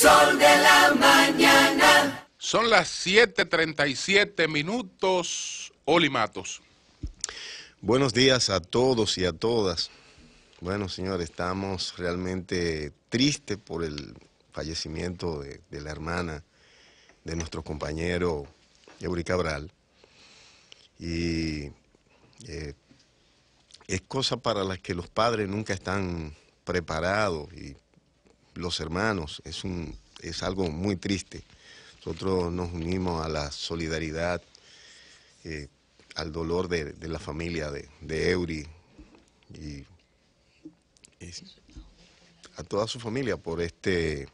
Son de la mañana. Son las 7:37 minutos, Olimatos. Buenos días a todos y a todas. Bueno, señores, estamos realmente tristes por el fallecimiento de, la hermana de nuestro compañero Eury Cabral. Y eh, es cosa para la que los padres nunca están preparados y los hermanos. Es, un, es algo muy triste. Nosotros nos unimos a la solidaridad, eh, al dolor de, la familia de, de Eury y, a toda su familia por este,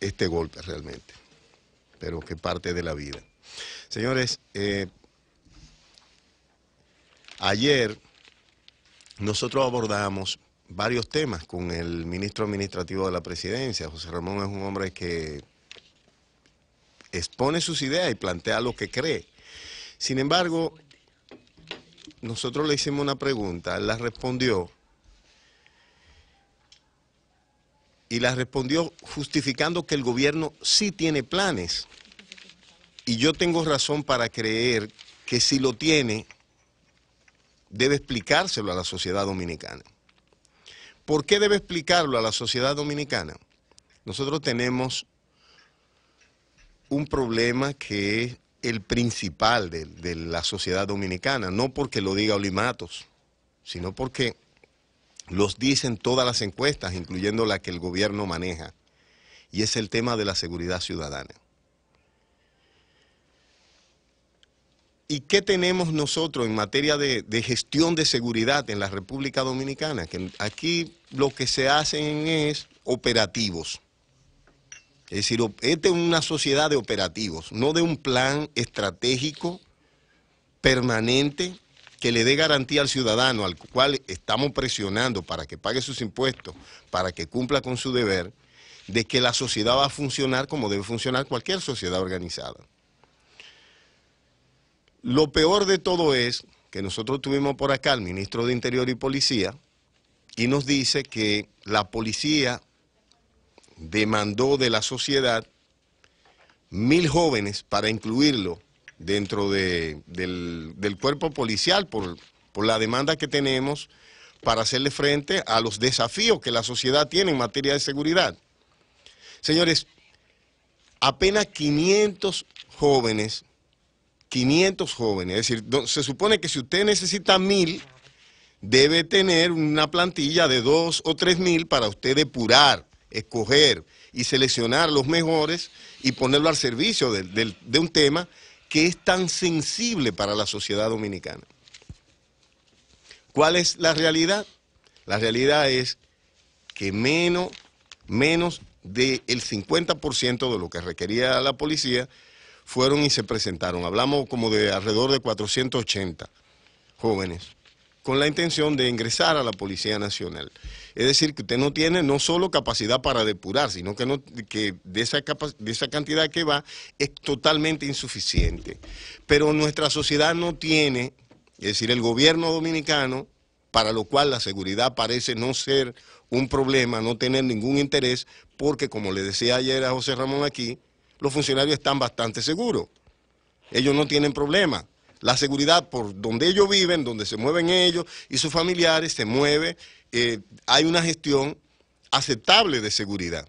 este golpe realmente, pero que parte de la vida. Señores, eh, ayer nosotros abordamos varios temas con el ministro administrativo de la presidencia. José Ramón es un hombre que expone sus ideas y plantea lo que cree. Sin embargo, nosotros le hicimos una pregunta, él la respondió y la respondió justificando que el gobierno sí tiene planes. Y yo tengo razón para creer que si lo tiene, debe explicárselo a la sociedad dominicana. ¿Por qué debe explicarlo a la sociedad dominicana? Nosotros tenemos un problema que es el principal de, la sociedad dominicana, no porque lo diga Olimatos, sino porque los dicen todas las encuestas, incluyendo la que el gobierno maneja, y es el tema de la seguridad ciudadana. ¿Y qué tenemos nosotros en materia de, gestión de seguridad en la República Dominicana? Que aquí lo que se hacen es operativos. Es decir, esta es una sociedad de operativos, no de un plan estratégico permanente que le dé garantía al ciudadano al cual estamos presionando para que pague sus impuestos, para que cumpla con su deber, de que la sociedad va a funcionar como debe funcionar cualquier sociedad organizada. Lo peor de todo es que nosotros tuvimos por acá al ministro de Interior y Policía y nos dice que la policía demandó de la sociedad mil jóvenes para incluirlo dentro del, cuerpo policial por, por la demanda que tenemos para hacerle frente a los desafíos que la sociedad tiene en materia de seguridad. Señores, apenas 500 jóvenes 500 jóvenes. Es decir, se supone que si usted necesita mil, debe tener una plantilla de dos o tres mil para usted depurar, escoger y seleccionar los mejores y ponerlo al servicio de, un tema que es tan sensible para la sociedad dominicana. ¿Cuál es la realidad? La realidad es que menos, menos del 50% de lo que requería la policía fueron y se presentaron. Hablamos como de alrededor de 480 jóvenes con la intención de ingresar a la Policía Nacional. Es decir, que usted no tiene no solo capacidad para depurar, sino que, no, que de, esa de esa cantidad que va es totalmente insuficiente. Pero nuestra sociedad no tiene, es decir, el gobierno dominicano, para lo cual la seguridad parece no ser un problema, no tener ningún interés, porque como le decía ayer a José Ramón aquí, los funcionarios están bastante seguros. Ellos no tienen problema. La seguridad por donde ellos viven, donde se mueven ellos y sus familiares se mueve. Eh, hay una gestión aceptable de seguridad.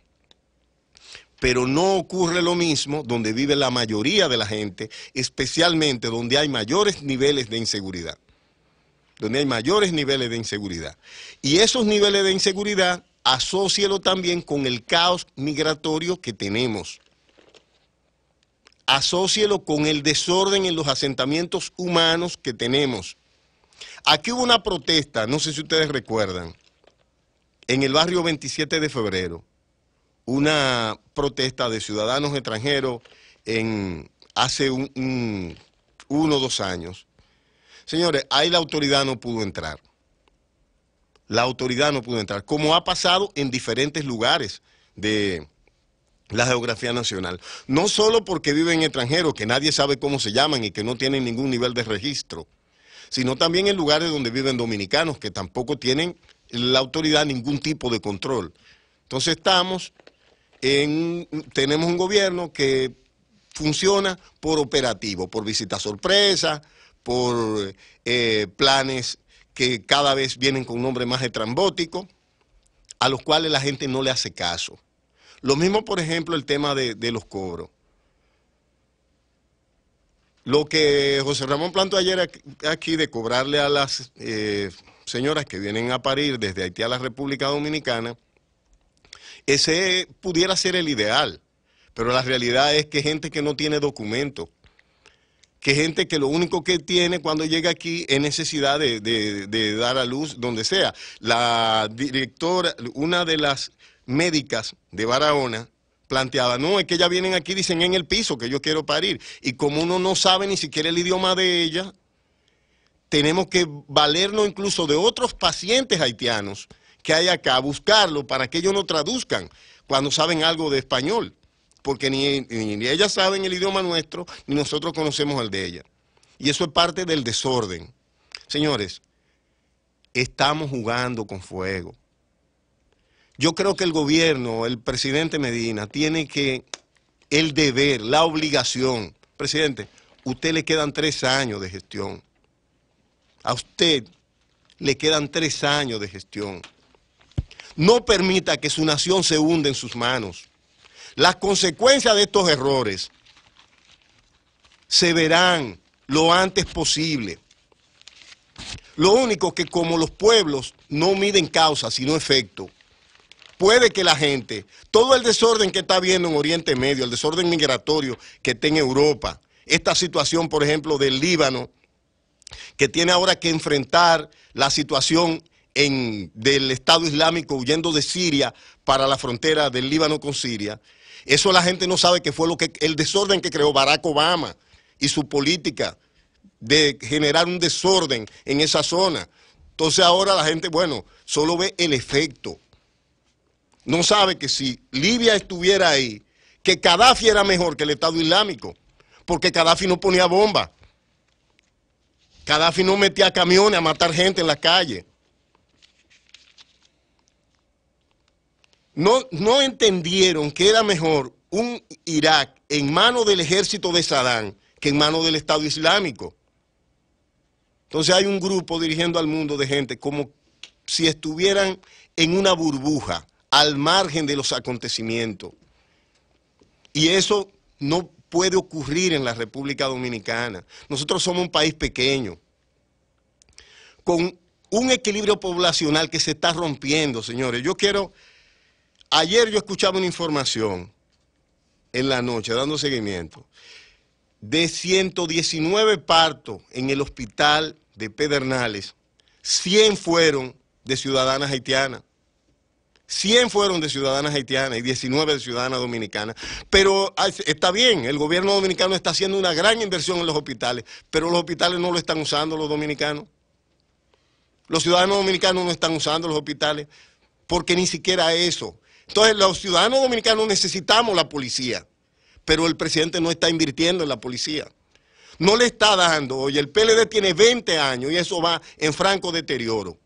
Pero no ocurre lo mismo donde vive la mayoría de la gente, especialmente donde hay mayores niveles de inseguridad. Donde hay mayores niveles de inseguridad. Y esos niveles de inseguridad, asócielo también con el caos migratorio que tenemos asócielo con el desorden en los asentamientos humanos que tenemos. Aquí hubo una protesta, no sé si ustedes recuerdan, en el barrio 27 de febrero, una protesta de ciudadanos extranjeros en, hace uno o dos años. Señores, ahí la autoridad no pudo entrar. La autoridad no pudo entrar, como ha pasado en diferentes lugares de, la geografía nacional. No solo porque viven extranjeros, que nadie sabe cómo se llaman y que no tienen ningún nivel de registro, sino también en lugares donde viven dominicanos que tampoco tienen la autoridad ningún tipo de control. Entonces estamos en, tenemos un gobierno que funciona por operativo, por visita sorpresa, por eh, planes que cada vez vienen con un nombre más estrambótico, a los cuales la gente no le hace caso. Lo mismo, por ejemplo, el tema de, los cobros. Lo que José Ramón plantó ayer aquí de cobrarle a las eh, señoras que vienen a parir desde Haití a la República Dominicana, ese pudiera ser el ideal, pero la realidad es que gente que no tiene documento, que gente que lo único que tiene cuando llega aquí es necesidad de, de dar a luz donde sea. La directora, una de las médicas de Barahona Planteaban, No, es que ellas vienen aquí dicen en el piso que yo quiero parir. Y como uno no sabe ni siquiera el idioma de ella, tenemos que valernos incluso de otros pacientes haitianos que hay acá, buscarlo para que ellos no traduzcan cuando saben algo de español. Porque ni, ni, ni ellas saben el idioma nuestro, ni nosotros conocemos el de ellas. Y eso es parte del desorden. Señores, estamos jugando con fuego. Yo creo que el gobierno, el presidente Medina, tiene que el deber, la obligación. Presidente, a usted le quedan tres años de gestión. A usted le quedan tres años de gestión. No permita que su nación se hunda en sus manos. Las consecuencias de estos errores se verán lo antes posible. Lo único que como los pueblos no miden causa, sino efecto, puede que la gente, todo el desorden que está viendo en Oriente Medio, el desorden migratorio que está en Europa, esta situación, por ejemplo, del Líbano, que tiene ahora que enfrentar la situación del Estado Islámico huyendo de Siria para la frontera del Líbano con Siria, eso la gente no sabe que fue lo que el desorden que creó Barack Obama y su política de generar un desorden en esa zona. Entonces ahora la gente, bueno, solo ve el efecto no sabe que si Libia estuviera ahí, que Gaddafi era mejor que el Estado Islámico, porque Gaddafi no ponía bombas. Gaddafi no metía camiones a matar gente en la calle. No, no entendieron que era mejor un Irak en manos del ejército de Saddam que en manos del Estado Islámico. Entonces hay un grupo dirigiendo al mundo de gente como si estuvieran en una burbuja al margen de los acontecimientos. Y eso no puede ocurrir en la República Dominicana. Nosotros somos un país pequeño, con un equilibrio poblacional que se está rompiendo, señores. Yo quiero, ayer yo escuchaba una información en la noche, dando seguimiento, de 119 partos en el hospital de Pedernales, 100 fueron de ciudadanas haitianas. 100 fueron de ciudadanas haitianas y 19 de ciudadanas dominicanas. Pero ah, está bien, el gobierno dominicano está haciendo una gran inversión en los hospitales, pero los hospitales no lo están usando los dominicanos. Los ciudadanos dominicanos no están usando los hospitales porque ni siquiera eso. Entonces los ciudadanos dominicanos necesitamos la policía, pero el presidente no está invirtiendo en la policía. No le está dando, oye, el PLD tiene 20 años y eso va en franco deterioro.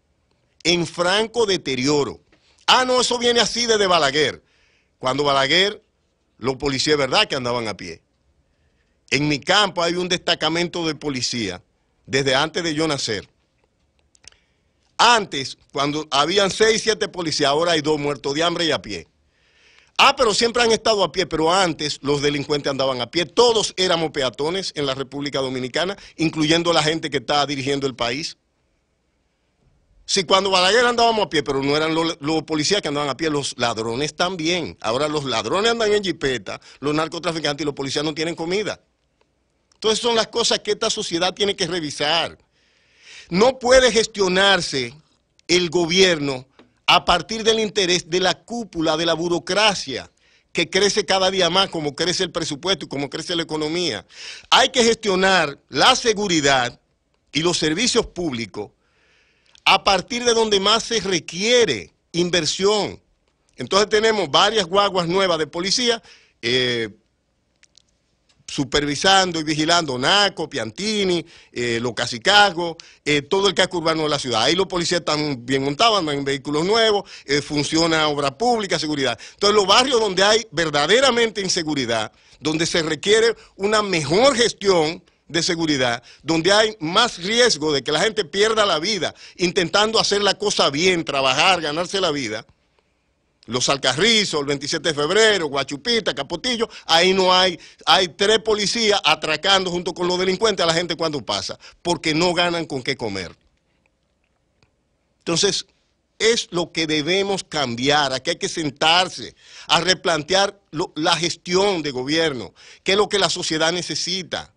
En franco deterioro. Ah, no, eso viene así desde Balaguer. Cuando Balaguer, los policías, ¿verdad? Que andaban a pie. En mi campo hay un destacamento de policía desde antes de yo nacer. Antes, cuando habían seis, siete policías, ahora hay dos muertos de hambre y a pie. Ah, pero siempre han estado a pie, pero antes los delincuentes andaban a pie. Todos éramos peatones en la República Dominicana, incluyendo la gente que estaba dirigiendo el país. Si cuando Balaguer andábamos a pie, pero no eran los, los, policías que andaban a pie, los ladrones también. Ahora los ladrones andan en jipeta, los narcotraficantes y los policías no tienen comida. Entonces son las cosas que esta sociedad tiene que revisar. No puede gestionarse el gobierno a partir del interés de la cúpula, de la burocracia, que crece cada día más, como crece el presupuesto y como crece la economía. Hay que gestionar la seguridad y los servicios públicos a partir de donde más se requiere inversión. Entonces tenemos varias guaguas nuevas de policía eh, supervisando y vigilando Naco, Piantini, eh, los eh, todo el casco urbano de la ciudad. Ahí los policías están bien montados, andan en vehículos nuevos, eh, funciona obra pública, seguridad. Entonces los barrios donde hay verdaderamente inseguridad, donde se requiere una mejor gestión, de seguridad, donde hay más riesgo de que la gente pierda la vida intentando hacer la cosa bien, trabajar, ganarse la vida, los Alcarrizos, el 27 de febrero, Guachupita, Capotillo, ahí no hay, hay tres policías atracando junto con los delincuentes a la gente cuando pasa, porque no ganan con qué comer. Entonces, es lo que debemos cambiar, aquí hay que sentarse a replantear la gestión de gobierno, Que es lo que la sociedad necesita.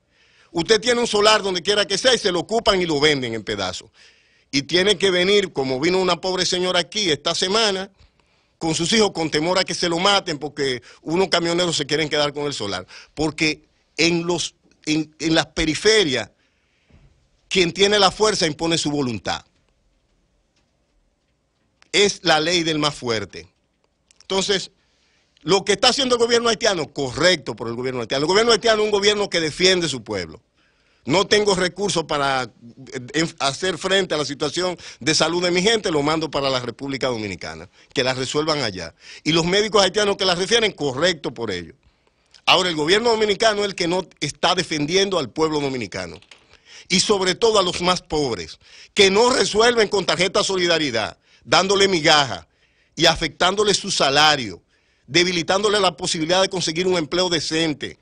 Usted tiene un solar donde quiera que sea y se lo ocupan y lo venden en pedazos. Y tiene que venir, como vino una pobre señora aquí esta semana, con sus hijos con temor a que se lo maten porque unos camioneros se quieren quedar con el solar. Porque en, los, en, las periferias, quien tiene la fuerza impone su voluntad. Es la ley del más fuerte. Entonces, lo que está haciendo el gobierno haitiano, correcto por el gobierno haitiano. El gobierno haitiano es un gobierno que defiende su pueblo no tengo recursos para eh, hacer frente a la situación de salud de mi gente, lo mando para la República Dominicana, que la resuelvan allá. Y los médicos haitianos que la refieren, correcto por ello. Ahora, el gobierno dominicano es el que no está defendiendo al pueblo dominicano. Y sobre todo a los más pobres, que no resuelven con tarjeta solidaridad, dándole migaja y afectándole su salario, debilitándole la posibilidad de conseguir un empleo decente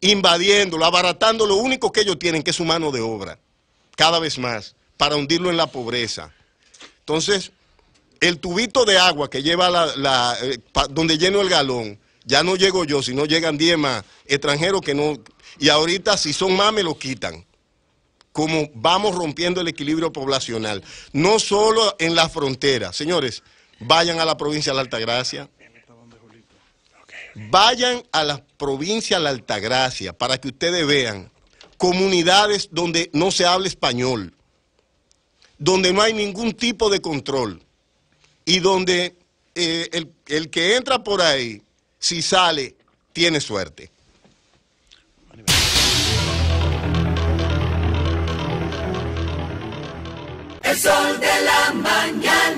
invadiéndolo, abaratando lo único que ellos tienen, que es su mano de obra, cada vez más, para hundirlo en la pobreza. Entonces, el tubito de agua que lleva la, eh, donde lleno el galón, ya no llego yo, sino llegan 10 más extranjeros que no... Y ahorita si son más me lo quitan. Como vamos rompiendo el equilibrio poblacional. No solo en la frontera. Señores, vayan a la provincia de la Altagracia, Vayan a la provincia de la Altagracia para que ustedes vean comunidades donde no se habla español, donde no hay ningún tipo de control y donde eh, el, el que entra por ahí, si sale, tiene suerte. de la